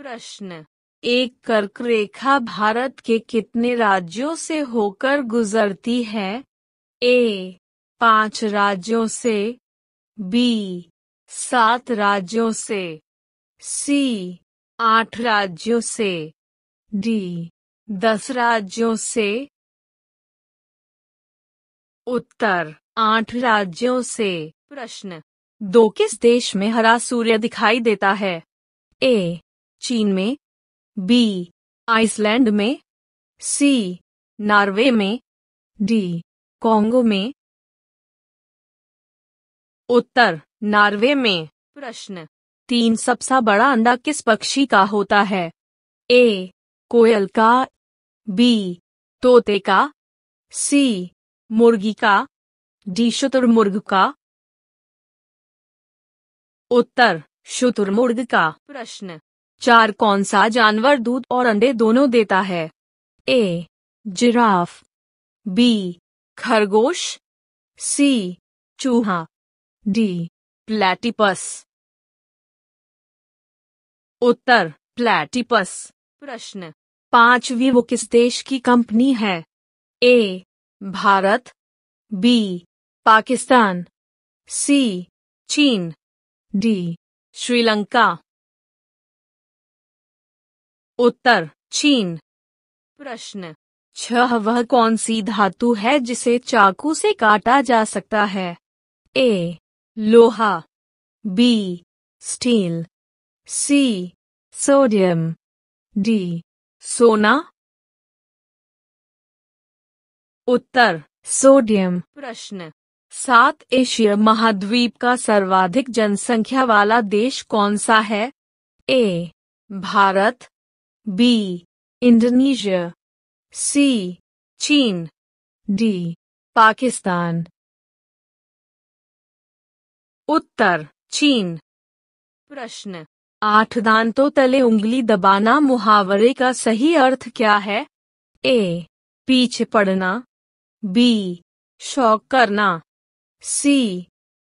प्रश्न एक कर्क रेखा भारत के कितने राज्यों से होकर गुजरती है ए पांच राज्यों से बी सात राज्यों से सी आठ राज्यों से डी दस राज्यों से उत्तर आठ राज्यों से प्रश्न दो किस देश में हरा सूर्य दिखाई देता है ए चीन में बी आइसलैंड में सी नॉर्वे में डी कोंगो में उत्तर नॉर्वे में प्रश्न तीन सबसे बड़ा अंडा किस पक्षी का होता है ए कोयल का बी तोते का सी मुर्गी का डी शुतुरमुर्ग का उत्तर शुतुरमुर्ग का प्रश्न चार कौन सा जानवर दूध और अंडे दोनों देता है ए जिराफ बी खरगोश सी चूहा डी प्लेटिपस उत्तर प्लेटिपस प्रश्न पांचवी वो किस देश की कंपनी है A Bharat B Pakistan C चीन डी श्रीलंका उत्तर चीन प्रश्न छह वह कौन सी धातु है जिसे चाकू से काटा जा सकता है ए लोहा B steel C sodium D सोना उत्तर सोडियम प्रश्न सात एशिया महाद्वीप का सर्वाधिक जनसंख्या वाला देश कौन सा है A Bharat B. Indonesia. C. Chin. D. Pakistan. उत्तर चीन प्रश्न आठ दांतों तो तले उंगली दबाना मुहावरे का सही अर्थ क्या है ए पीछे पड़ना बी शौक करना सी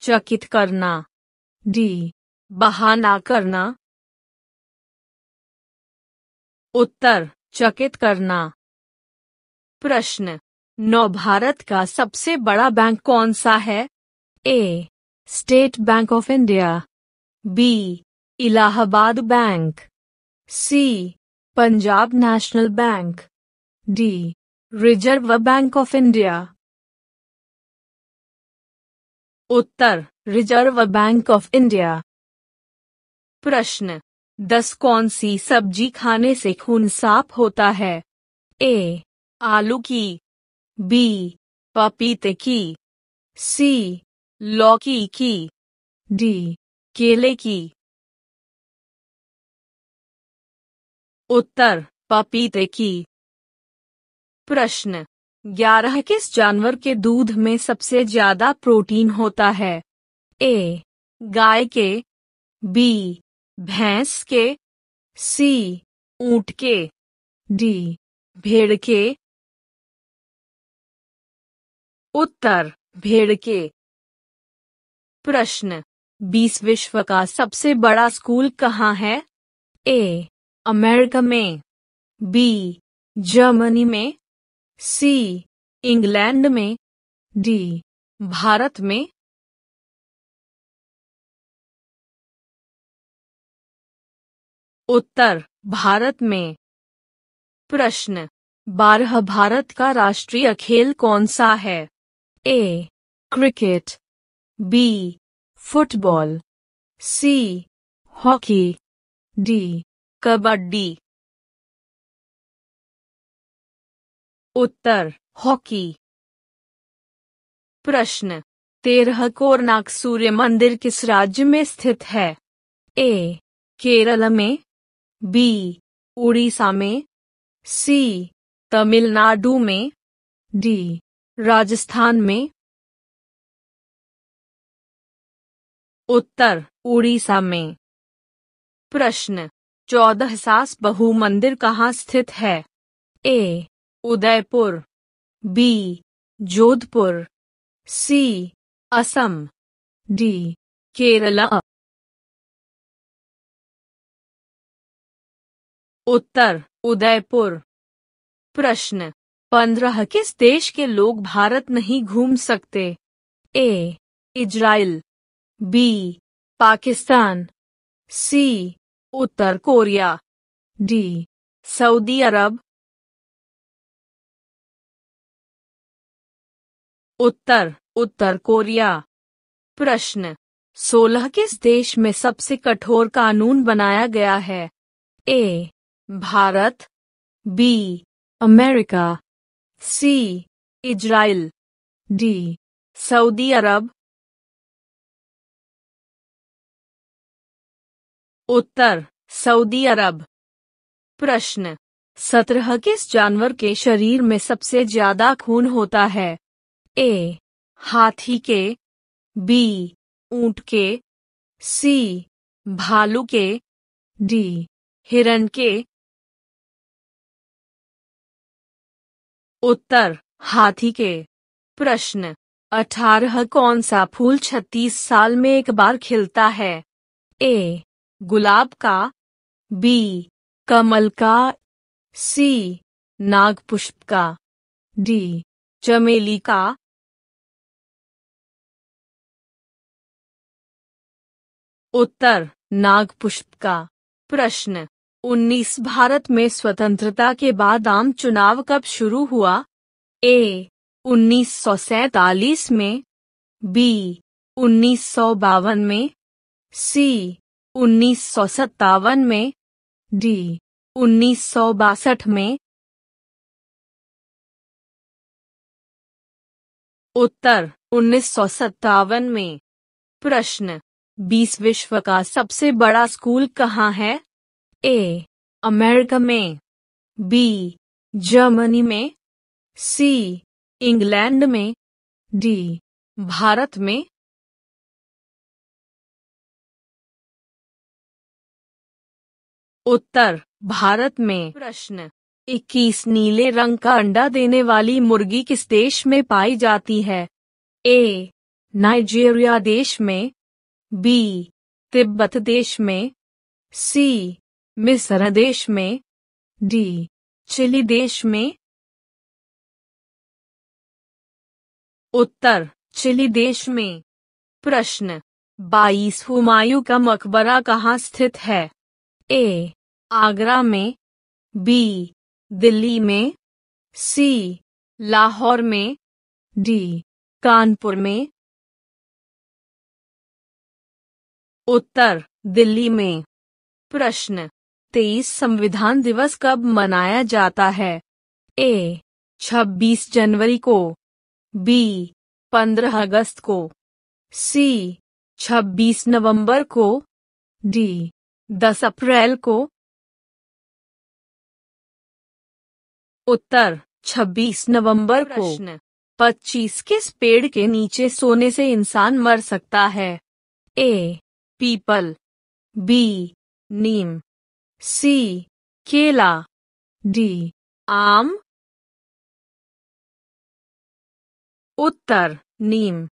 चकित करना डी बहाना करना उत्तर चकित करना प्रश्न नौ भारत का सबसे बड़ा बैंक कौन सा है A State Bank of India B Allahabad Bank C Punjab National Bank D Reserve Bank of India उत्तर रिजर्व बैंक ऑफ इंडिया प्रश्न दस कौन सी सब्जी खाने से खून साफ होता है ए आलू की बी पपीते की सी लौकी की डी केले की उत्तर पपीते की प्रश्न ग्यारह किस जानवर के दूध में सबसे ज्यादा प्रोटीन होता है ए गाय के बी भैंस के सी ऊंट के डी भेड़ के उत्तर भेड़ के प्रश्न बीस विश्व का सबसे बड़ा स्कूल कहाँ है ए अमेरिका में बी जर्मनी में सी इंग्लैंड में डी भारत में उत्तर भारत में प्रश्न बारह भारत का राष्ट्रीय खेल कौन सा है A cricket B football C hockey D kabaddi उत्तर हॉकी प्रश्न तेरह कोरनाक सूर्य मंदिर किस राज्य में स्थित है ए केरल में बी उड़ीसा में सी तमिलनाडु में डी राजस्थान में उत्तर उड़ीसा में प्रश्न चौदह सास बहु मंदिर कहाँ स्थित है A Udaipur B Jodhpur C Assam D Kerala उत्तर उदयपुर प्रश्न पंद्रह किस देश के लोग भारत नहीं घूम सकते A Israel B Pakistan C उत्तर कोरिया डी सऊदी अरब उत्तर उत्तर कोरिया प्रश्न सोलह किस देश में सबसे कठोर कानून बनाया गया है A Bharat B America C Israel D Saudi Arab उत्तर सऊदी अरब प्रश्न सत्रह किस जानवर के शरीर में सबसे ज्यादा खून होता है ए हाथी के बी ऊंट के सी भालू के डी हिरण के उत्तर हाथी के प्रश्न अठारह कौन सा फूल छत्तीस साल में एक बार खिलता है ए गुलाब का बी कमल का सी नागपुष्प का डी चमेली का उत्तर नागपुष्प का प्रश्न उन्नीस भारत में स्वतंत्रता के बाद आम चुनाव कब शुरू हुआ ए उन्नीस में बी उन्नीस में सी उन्नीस में डी उन्नीस में उत्तर उन्नीस में प्रश्न बीस विश्व का सबसे बड़ा स्कूल कहाँ है ए अमेरिका में बी जर्मनी में सी इंग्लैंड में डी भारत में उत्तर भारत में प्रश्न 21 नीले रंग का अंडा देने वाली मुर्गी किस देश में पाई जाती है ए नाइजीरिया देश में बी तिब्बत देश में सी मिस्र देश में डी चिली देश में उत्तर चिली देश में प्रश्न बाईस हुमायूं का मकबरा कहाँ स्थित है ए आगरा में बी दिल्ली में सी लाहौर में डी कानपुर में उत्तर दिल्ली में प्रश्न तेईस संविधान दिवस कब मनाया जाता है ए 26 जनवरी को बी 15 अगस्त को सी 26 नवंबर को डी 10 अप्रैल को उत्तर 26 नवंबर को पच्चीस किस पेड़ के नीचे सोने से इंसान मर सकता है ए पीपल बी नीम सी केला डी आम उत्तर नीम